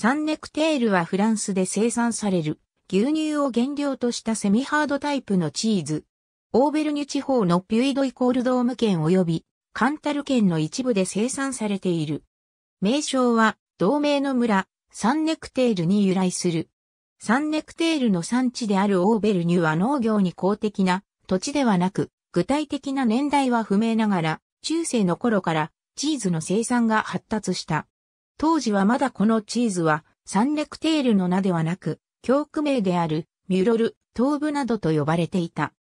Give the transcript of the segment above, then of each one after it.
サンネクテールはフランスで生産される牛乳を原料としたセミハードタイプのチーズ。オーベルニュ地方のピュイドイコールドーム県及びカンタル県の一部で生産されている。名称は同名の村サンネクテールに由来する。サンネクテールの産地であるオーベルニュは農業に公的な土地ではなく、具体的な年代は不明ながら、中世の頃からチーズの生産が発達した。当時はまだこのチーズはサンレクテールの名ではなく、教区名であるミュロル、東部などと呼ばれていた。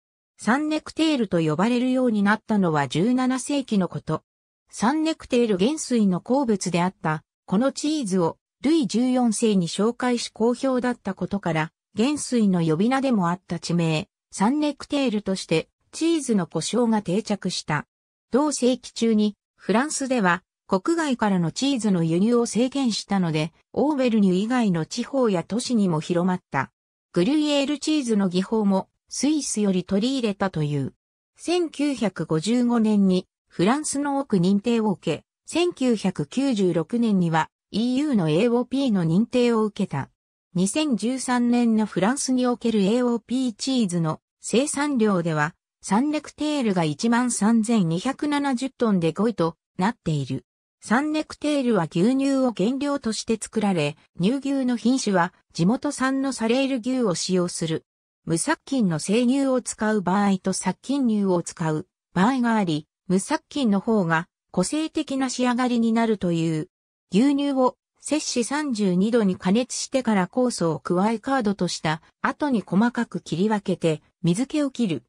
サンネクテールと呼ばれるようになったのは17世紀のこと。サンネクテール元帥の好物であった、このチーズをルイ14世に紹介し好評だったことから、元帥の呼び名でもあった地名、サンネクテールとして、チーズの故障が定着した。同世紀中に、フランスでは、国外からのチーズの輸入を制限したので、オーベルニュ以外の地方や都市にも広まった。グリュイエールチーズの技法もスイスより取り入れたという。1955年にフランスの奥認定を受け、1996年には EU の AOP の認定を受けた。2013年のフランスにおける AOP チーズの生産量では、サンレクテールが13,270トンで5位となっている。サンネクテールは牛乳を原料として作られ、乳牛の品種は地元産のサレール牛を使用する。無殺菌の生乳を使う場合と殺菌乳を使う場合があり、無殺菌の方が個性的な仕上がりになるという。牛乳を摂氏32度に加熱してから酵素を加えカードとした後に細かく切り分けて水気を切る。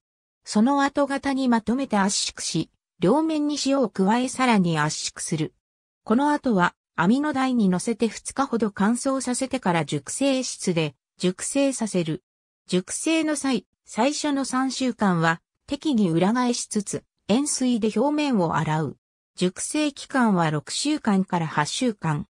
その後型にまとめて圧縮し、両面に塩を加えさらに圧縮する。この後は網の台に乗せて2日ほど乾燥させてから熟成室で熟成させる。熟成の際、最初の3週間は適宜裏返しつつ塩水で表面を洗う。熟成期間は6週間から8週間。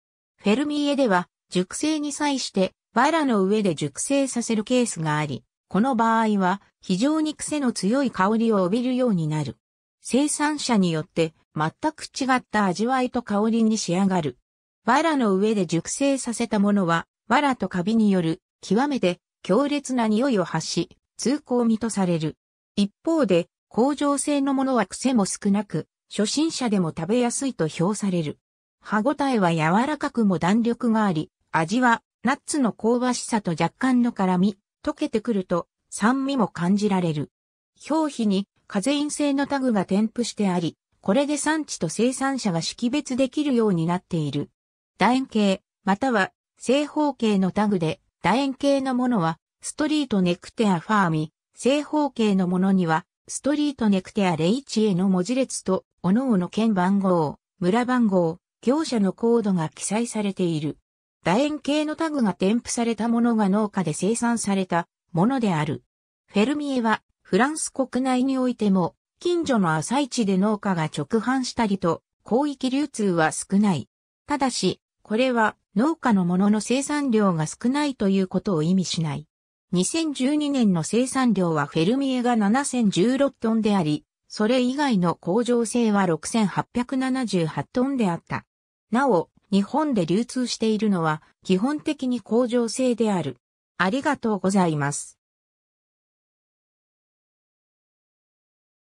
フェルミエでは熟成に際してバラの上で熟成させるケースがあり、この場合は非常に癖の強い香りを帯びるようになる。生産者によって全く違った味わいと香りに仕上がる。藁の上で熟成させたものは、藁とカビによる極めて強烈な匂いを発し、通行味とされる。一方で、工場製のものは癖も少なく、初心者でも食べやすいと評される。歯ごたえは柔らかくも弾力があり、味はナッツの香ばしさと若干の辛み、溶けてくると酸味も感じられる。表皮にカゼイン製のタグが添付してあり、これで産地と生産者が識別できるようになっている。楕円形、または正方形のタグで、楕円形のものは、ストリートネクテアファーミ、正方形のものには、ストリートネクテアレイチへの文字列と、おのおの県番号、村番号、業者のコードが記載されている。楕円形のタグが添付されたものが農家で生産されたものである。フェルミエはフランス国内においても、近所の朝市で農家が直販したりと、広域流通は少ない。ただし、これは農家のものの生産量が少ないということを意味しない。2012年の生産量はフェルミエが7016トンであり、それ以外の工場性は6878トンであった。なお、日本で流通しているのは基本的に工場性である。ありがとうございます。